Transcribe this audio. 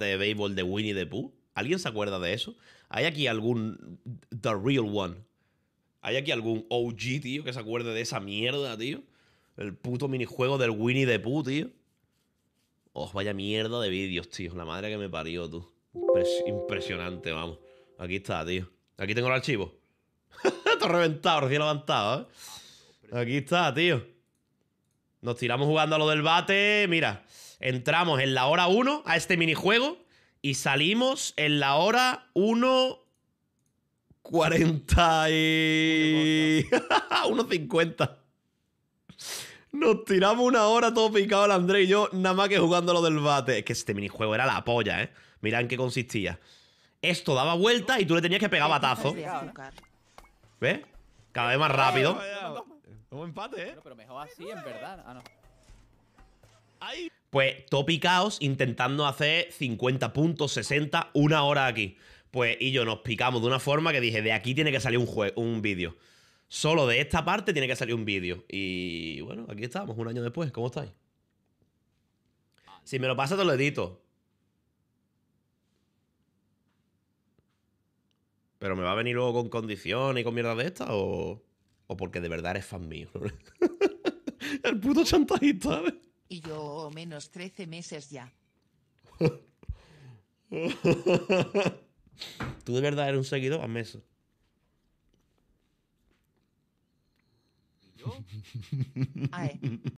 de este béisbol de Winnie the Pooh? ¿Alguien se acuerda de eso? ¿Hay aquí algún The Real One? ¿Hay aquí algún OG, tío, que se acuerde de esa mierda, tío? El puto minijuego del Winnie the Pooh, tío. Oh, vaya mierda de vídeos, tío. La madre que me parió, tú. impresionante, vamos. Aquí está, tío. Aquí tengo el archivo. Está reventado, recién levantado, ¿eh? Aquí está, tío. Nos tiramos jugando a lo del bate. Mira, entramos en la hora 1 a este minijuego y salimos en la hora 1. 40 y. 1.50. Nos tiramos una hora todo picado el André y yo, nada más que jugando a lo del bate. Es que este minijuego era la polla, ¿eh? Mira en qué consistía. Esto daba vuelta y tú le tenías que pegar batazo. ¿Ves? Cada vez más rápido. Un empate, ¿eh? pero mejor así, en verdad. Ah, no. Pues topicaos intentando hacer 50 puntos, 60, una hora aquí. Pues y yo nos picamos de una forma que dije, de aquí tiene que salir un, jue un vídeo. Solo de esta parte tiene que salir un vídeo. Y bueno, aquí estamos, un año después. ¿Cómo estáis? Si me lo pasa, te lo edito. ¿Pero me va a venir luego con condiciones y con mierda de esta o...? o porque de verdad eres fan mío. el puto chantajista, ¿eh? Y yo menos 13 meses ya. Tú de verdad eres un seguidor, a Meso. ¿Y yo?